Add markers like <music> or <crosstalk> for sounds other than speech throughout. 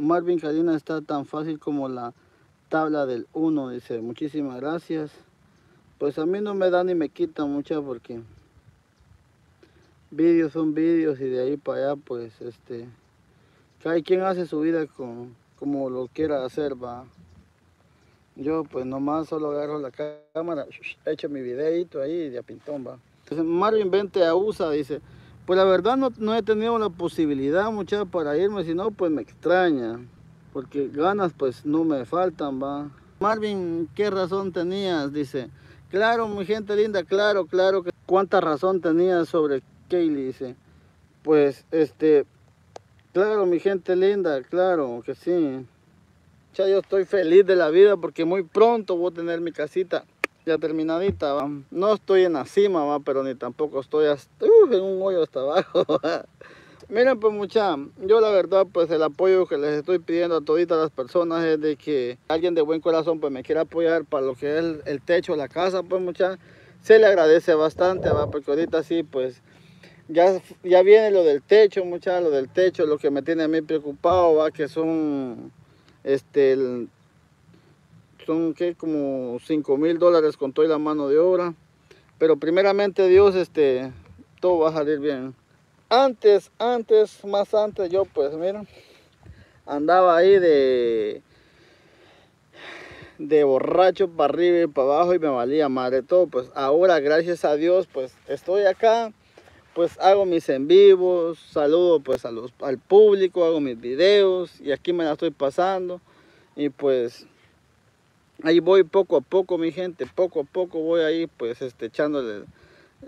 Marvin Cadena está tan fácil como la tabla del 1, dice, muchísimas gracias. Pues a mí no me da ni me quita mucha porque vídeos son vídeos y de ahí para allá pues este, cada quien hace su vida como lo quiera hacer, va. Yo pues nomás solo agarro la cámara, echo mi videito ahí de a pintón, va. Entonces, Marvin vente a USA, dice. Pues la verdad no, he tenido la posibilidad, muchachos, para irme, sino pues me extraña. Porque ganas, pues no me faltan, va. Marvin, ¿qué razón tenías? Dice. Claro, mi gente linda, claro, claro. que ¿Cuánta razón tenías sobre Kaylee? Dice. Pues, este. Claro, mi gente linda, claro que sí. Ya yo estoy feliz de la vida porque muy pronto voy a tener mi casita terminadita, No estoy en la cima, Pero ni tampoco estoy uh, en un hoyo hasta abajo, <laughs> Miren, pues mucha, yo la verdad, pues el apoyo que les estoy pidiendo a todas las personas es de que alguien de buen corazón, pues me quiera apoyar para lo que es el, techo, la casa, pues mucha, se le agradece bastante, ¿va? Porque ahorita sí, pues, ya, ya viene lo del techo, mucha, lo del techo, lo que me tiene a mí preocupado, ¿va? Que son, este, el, son que como 5 mil dólares con toda la mano de obra. Pero primeramente Dios, este, todo va a salir bien. Antes, antes, más antes yo pues, mira. andaba ahí de, de borracho para arriba y para abajo y me valía madre todo. Pues ahora, gracias a Dios, pues estoy acá, pues hago mis en vivos, saludo pues a los, al público, hago mis videos y aquí me la estoy pasando. Y pues ahí voy poco a poco, mi gente, poco a poco voy ahí, pues, este, echándole,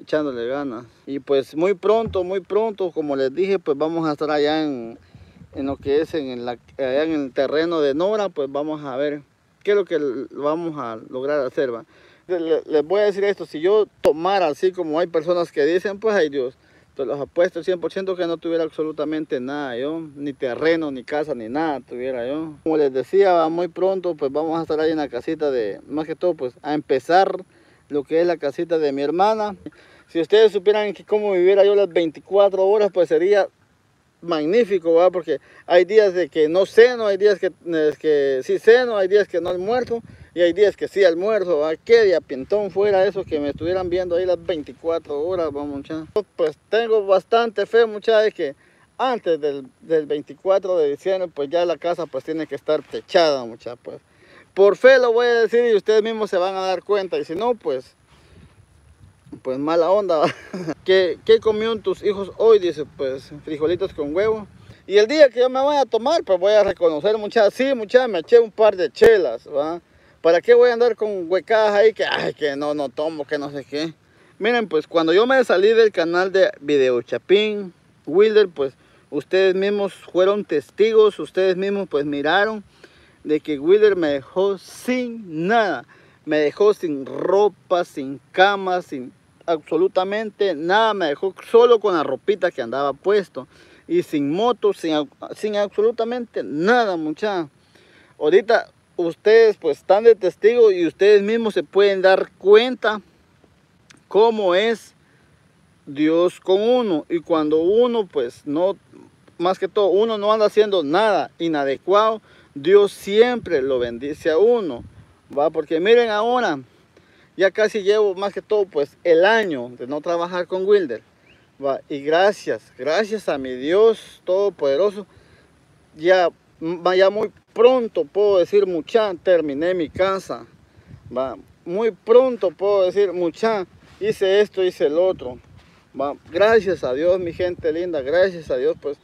echándole ganas. Y pues muy pronto, muy pronto, como les dije, pues vamos a estar allá en, lo que es en, la, allá en el terreno de Nora, pues vamos a ver qué es lo que vamos a lograr hacer, va. Les voy a decir esto, si yo tomara así como hay personas que dicen, pues ay Dios, los apuesto 100% que no tuviera absolutamente nada yo, ni terreno, ni casa, ni nada tuviera yo. Como les decía, muy pronto pues vamos a estar ahí en la casita de, más que todo pues a empezar lo que es la casita de mi hermana. Si ustedes supieran que cómo viviera yo las 24 horas pues sería magnífico, ¿verdad? Porque hay días de que no ceno, hay días que, eh, que sí ceno, hay días que no he muerto y hay días que sí almuerzo, va qué día fuera eso que me estuvieran viendo ahí las 24 horas, vamos, muchachos. Pues tengo bastante fe, muchachos, que antes del, del, 24 de diciembre, pues ya la casa pues tiene que estar techada, muchachos, pues. Por fe lo voy a decir y ustedes mismos se van a dar cuenta. Y si no, pues, pues mala onda. <laughs> ¿Qué, ¿Qué comieron tus hijos hoy? Dice, pues, frijolitos con huevo. Y el día que yo me voy a tomar, pues voy a reconocer, muchachos, sí, muchachos, me eché un par de chelas, ¿va? ¿Para qué voy a andar con huecadas ahí que, ay, que no, no tomo, que no sé qué? Miren, pues cuando yo me salí del canal de Video Chapín, Wilder, pues ustedes mismos fueron testigos, ustedes mismos pues miraron de que Wilder me dejó sin nada. Me dejó sin ropa, sin cama, sin absolutamente nada. Me dejó solo con la ropita que andaba puesto. Y sin moto, sin, sin absolutamente nada, muchachos. Ahorita ustedes pues están de testigo y ustedes mismos se pueden dar cuenta cómo es Dios con uno. Y cuando uno pues no, más que todo, uno no anda haciendo nada inadecuado, Dios siempre lo bendice a uno. Va, porque miren ahora, ya casi llevo más que todo pues el año de no trabajar con Wilder. Va, y gracias, gracias a mi Dios Todopoderoso, ya, ya muy pronto puedo decir, mucha, terminé mi casa. ¿va? Muy pronto puedo decir, mucha, hice esto, hice el otro. ¿va? Gracias a Dios, mi gente linda, gracias a Dios, pues.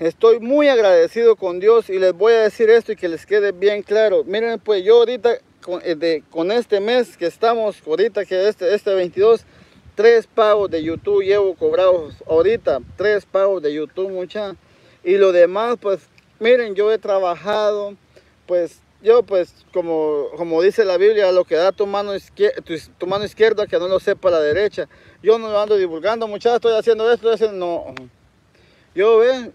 Estoy muy agradecido con Dios y les voy a decir esto y que les quede bien claro. Miren, pues yo ahorita con, eh, este mes que estamos, ahorita que este, este 22, tres pagos de YouTube llevo cobrados ahorita, tres pagos de YouTube mucha. Y lo demás, pues Miren, yo he trabajado, pues yo pues como, como dice la Biblia, lo que da tu mano, izquierda, tu, mano izquierda que no lo sepa la derecha. Yo no lo ando divulgando, muchachos, estoy haciendo esto, no. Yo ven,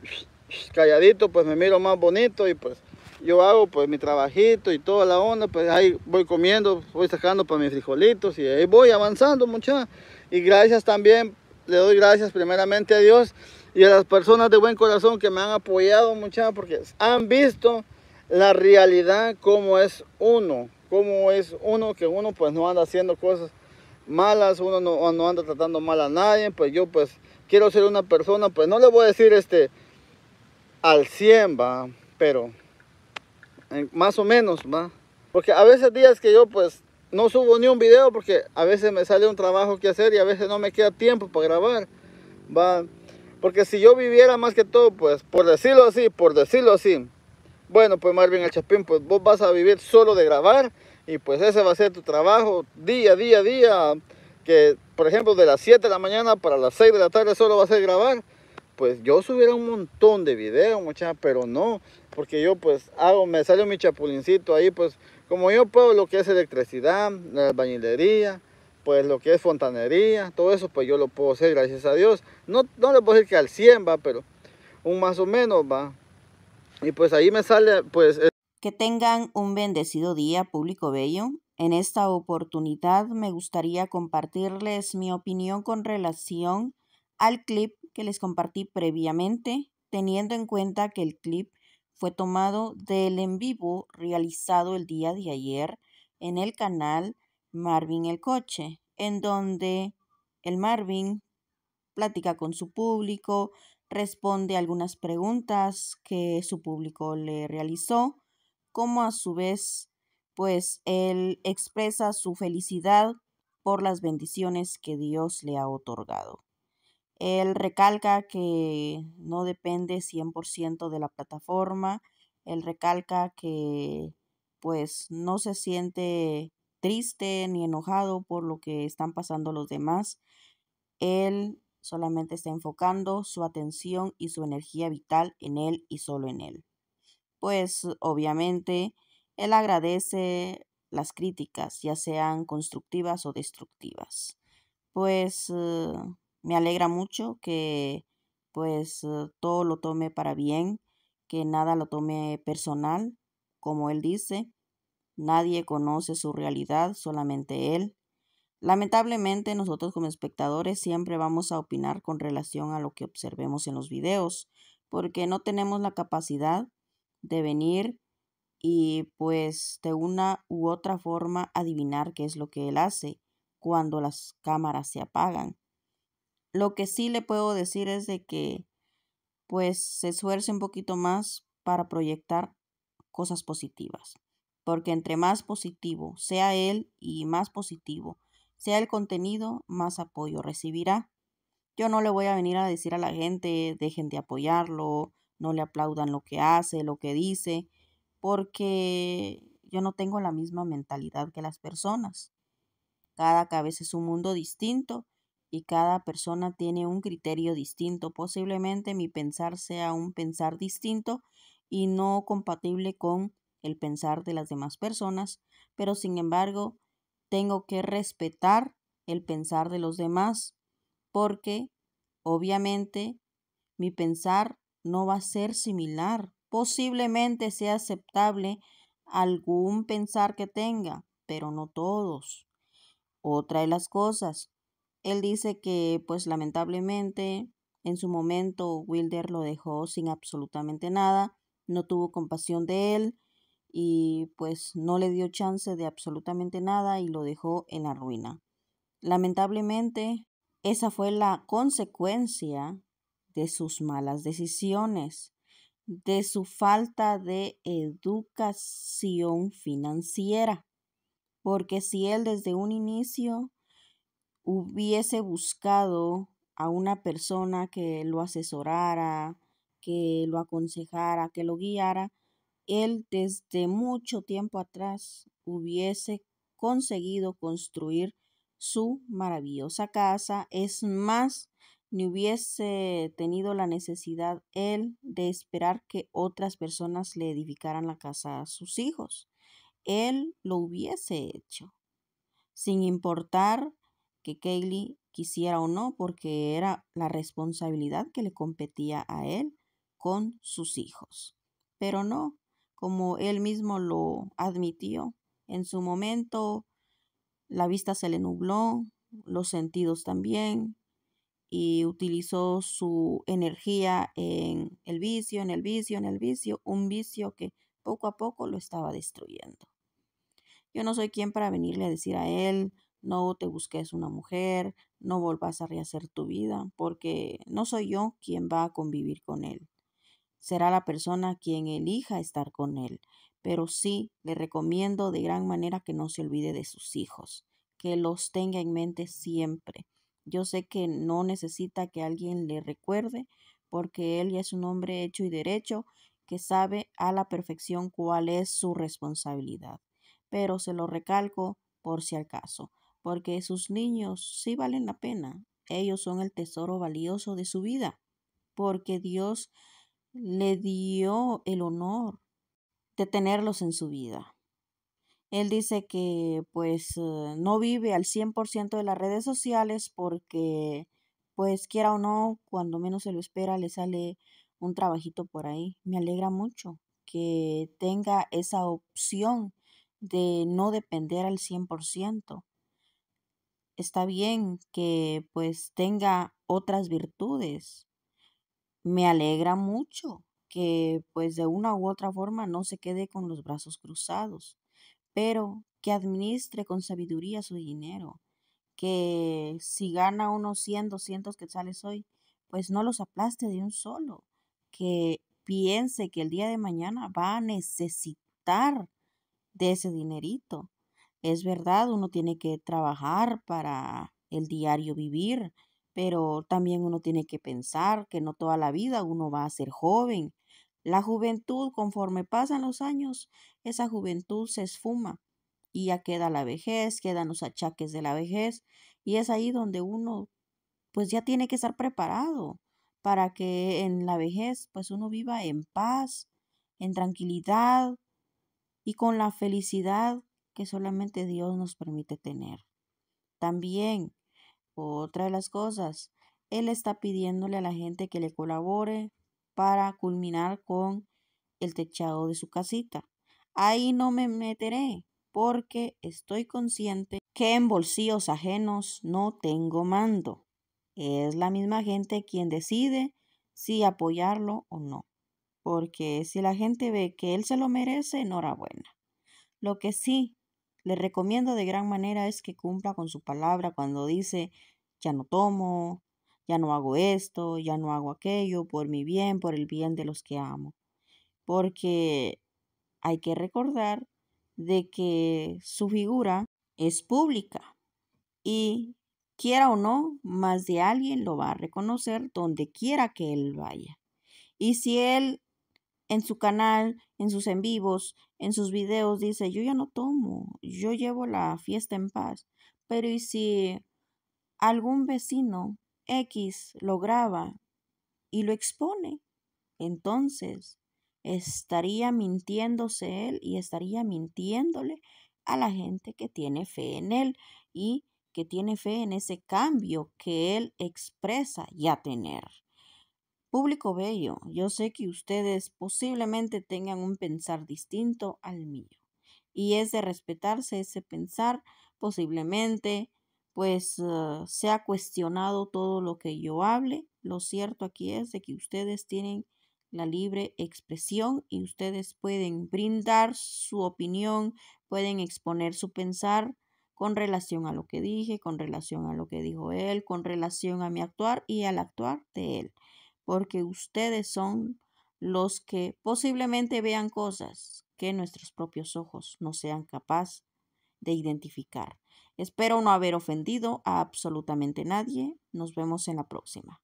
calladito, pues me miro más bonito y pues yo hago pues mi trabajito y toda la onda, pues ahí voy comiendo, voy sacando para pues, mis frijolitos y ahí voy avanzando, muchachos. Y gracias también, le doy gracias primeramente a Dios y a las personas de buen corazón que me han apoyado, muchachos, porque han visto la realidad como es uno, como es uno que uno pues no anda haciendo cosas malas, uno no, anda tratando mal a nadie, pues yo pues quiero ser una persona, pues no le voy a decir este al 100, va, pero más o menos, va. Porque a veces días que yo pues no subo ni un video porque a veces me sale un trabajo que hacer y a veces no me queda tiempo para grabar, va. Porque si yo viviera más que todo, pues por decirlo así, por decirlo así. Bueno, pues Marvin el Chapín, pues vos vas a vivir solo de grabar y pues ese va a ser tu trabajo día, día, día. Que por ejemplo de las 7 de la mañana para las 6 de la tarde solo va a ser grabar. Pues yo subiera un montón de videos, muchachos, pero no. Porque yo pues hago, me sale mi chapulincito ahí, pues como yo puedo lo que es electricidad, la albañilería, pues lo que es fontanería, todo eso, pues yo lo puedo hacer, gracias a Dios. No, no le puedo decir que al 100 va, pero un más o menos va. Y pues ahí me sale, pues... Que tengan un bendecido día, público bello. En esta oportunidad me gustaría compartirles mi opinión con relación al clip que les compartí previamente, teniendo en cuenta que el clip fue tomado del en vivo realizado el día de ayer en el canal Marvin el coche, en donde el Marvin platica con su público, responde algunas preguntas que su público le realizó, como a su vez, pues él expresa su felicidad por las bendiciones que Dios le ha otorgado. Él recalca que no depende 100% de la plataforma, él recalca que pues no se siente triste ni enojado por lo que están pasando los demás. Él solamente está enfocando su atención y su energía vital en él y solo en él. Pues obviamente él agradece las críticas, ya sean constructivas o destructivas. Pues eh, me alegra mucho que pues eh, todo lo tome para bien, que nada lo tome personal, como él dice, Nadie conoce su realidad, solamente él. Lamentablemente nosotros como espectadores siempre vamos a opinar con relación a lo que observemos en los videos, porque no tenemos la capacidad de venir y pues de una u otra forma adivinar qué es lo que él hace cuando las cámaras se apagan. Lo que sí le puedo decir es de que pues se esfuerce un poquito más para proyectar cosas positivas porque entre más positivo sea él y más positivo sea el contenido, más apoyo recibirá. Yo no le voy a venir a decir a la gente, dejen de apoyarlo, no le aplaudan lo que hace, lo que dice, porque yo no tengo la misma mentalidad que las personas. Cada cabeza es un mundo distinto y cada persona tiene un criterio distinto. Posiblemente mi pensar sea un pensar distinto y no compatible con el pensar de las demás personas, pero sin embargo tengo que respetar el pensar de los demás, porque obviamente mi pensar no va a ser similar. Posiblemente sea aceptable algún pensar que tenga, pero no todos. Otra de las cosas, él dice que pues lamentablemente en su momento Wilder lo dejó sin absolutamente nada, no tuvo compasión de él, y pues no le dio chance de absolutamente nada y lo dejó en la ruina. Lamentablemente, esa fue la consecuencia de sus malas decisiones, de su falta de educación financiera, porque si él desde un inicio hubiese buscado a una persona que lo asesorara, que lo aconsejara, que lo guiara, él desde mucho tiempo atrás hubiese conseguido construir su maravillosa casa. Es más, ni hubiese tenido la necesidad él de esperar que otras personas le edificaran la casa a sus hijos. Él lo hubiese hecho, sin importar que Kaylee quisiera o no, porque era la responsabilidad que le competía a él con sus hijos. Pero no, como él mismo lo admitió. En su momento, la vista se le nubló, los sentidos también, y utilizó su energía en el vicio, en el vicio, en el vicio, un vicio que poco a poco lo estaba destruyendo. Yo no soy quien para venirle a decir a él, no te busques una mujer, no volvas a rehacer tu vida, porque no soy yo quien va a convivir con él será la persona quien elija estar con él. Pero sí, le recomiendo de gran manera que no se olvide de sus hijos, que los tenga en mente siempre. Yo sé que no necesita que alguien le recuerde, porque él ya es un hombre hecho y derecho que sabe a la perfección cuál es su responsabilidad. Pero se lo recalco por si al caso, porque sus niños sí valen la pena. Ellos son el tesoro valioso de su vida, porque Dios le dio el honor de tenerlos en su vida. Él dice que pues eh, no vive al 100% de las redes sociales porque pues quiera o no, cuando menos se lo espera le sale un trabajito por ahí. Me alegra mucho que tenga esa opción de no depender al 100%. Está bien que pues tenga otras virtudes me alegra mucho que pues de una u otra forma no se quede con los brazos cruzados, pero que administre con sabiduría su dinero, que si gana unos 100, 200 quetzales hoy, pues no los aplaste de un solo, que piense que el día de mañana va a necesitar de ese dinerito. Es verdad, uno tiene que trabajar para el diario vivir, pero también uno tiene que pensar que no toda la vida uno va a ser joven. La juventud, conforme pasan los años, esa juventud se esfuma y ya queda la vejez, quedan los achaques de la vejez y es ahí donde uno pues ya tiene que estar preparado para que en la vejez pues uno viva en paz, en tranquilidad y con la felicidad que solamente Dios nos permite tener. También otra de las cosas, él está pidiéndole a la gente que le colabore para culminar con el techado de su casita. Ahí no me meteré porque estoy consciente que en bolsillos ajenos no tengo mando. Es la misma gente quien decide si apoyarlo o no. Porque si la gente ve que él se lo merece, enhorabuena. Lo que sí le recomiendo de gran manera es que cumpla con su palabra cuando dice, ya no tomo, ya no hago esto, ya no hago aquello, por mi bien, por el bien de los que amo. Porque hay que recordar de que su figura es pública y quiera o no, más de alguien lo va a reconocer donde quiera que él vaya. Y si él en su canal, en sus en vivos, en sus videos, dice, yo ya no tomo, yo llevo la fiesta en paz. Pero ¿y si algún vecino X lo graba y lo expone? Entonces, estaría mintiéndose él y estaría mintiéndole a la gente que tiene fe en él y que tiene fe en ese cambio que él expresa ya tener. Público bello, yo sé que ustedes posiblemente tengan un pensar distinto al mío y es de respetarse ese pensar. Posiblemente, pues, ah, se ha cuestionado todo lo que yo hable. Lo cierto aquí es de que ustedes tienen la libre expresión y ustedes pueden brindar su opinión, pueden exponer su pensar con relación a lo que dije, con relación a lo que dijo él, con relación a mi actuar y al actuar de él porque ustedes son los que posiblemente vean cosas que nuestros propios ojos no sean capaces de identificar. Espero no haber ofendido a absolutamente nadie. Nos vemos en la próxima.